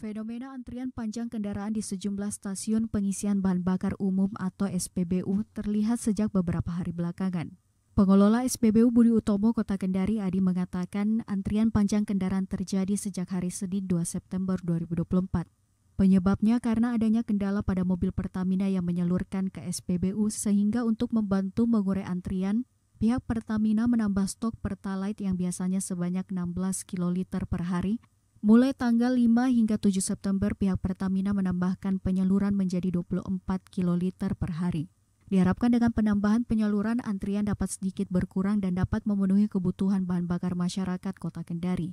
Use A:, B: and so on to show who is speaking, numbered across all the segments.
A: Fenomena antrian panjang kendaraan di sejumlah stasiun pengisian bahan bakar umum atau SPBU terlihat sejak beberapa hari belakangan. Pengelola SPBU Budi Utomo Kota Kendari Adi mengatakan antrian panjang kendaraan terjadi sejak hari Senin 2 September 2024. Penyebabnya karena adanya kendala pada mobil Pertamina yang menyalurkan ke SPBU sehingga untuk membantu mengurai antrian, pihak Pertamina menambah stok Pertalite yang biasanya sebanyak 16 kiloliter per hari Mulai tanggal 5 hingga 7 September, pihak Pertamina menambahkan penyaluran menjadi 24 kiloliter per hari. Diharapkan dengan penambahan penyaluran, antrian dapat sedikit berkurang dan dapat memenuhi kebutuhan bahan bakar masyarakat kota Kendari.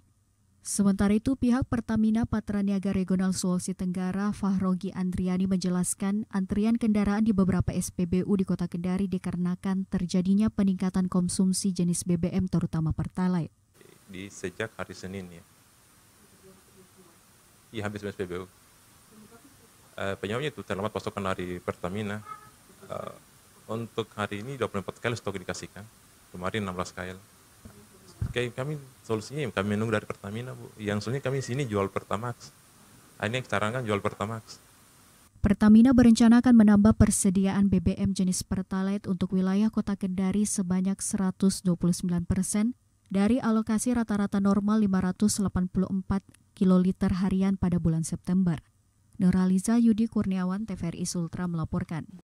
A: Sementara itu, pihak Pertamina Patraniaga Regional Sulawesi Tenggara, Fahrogi Andriani menjelaskan antrian kendaraan di beberapa SPBU di kota Kendari dikarenakan terjadinya peningkatan konsumsi jenis BBM terutama Pertalite.
B: Di sejak hari Senin ya, Iya hampir 19 PBU. Uh, eh, penyebabnya itu terlambat pasokan dari Pertamina. Uh, untuk hari ini 24 kali stok dikasihkan. Kemarin 16 kali. Kayak kami solusinya ya, kami menunggu dari Pertamina bu. Yang solusinya kami sini jual Pertamax. Ah, ini yang sarankan jual Pertamax.
A: Pertamina berencana akan menambah persediaan BBM jenis Pertalite untuk wilayah kota Kendari sebanyak 129 persen dari alokasi rata-rata normal 584 kiloliter harian pada bulan September. Nuraliza Yudi Kurniawan TVRI Sultra melaporkan.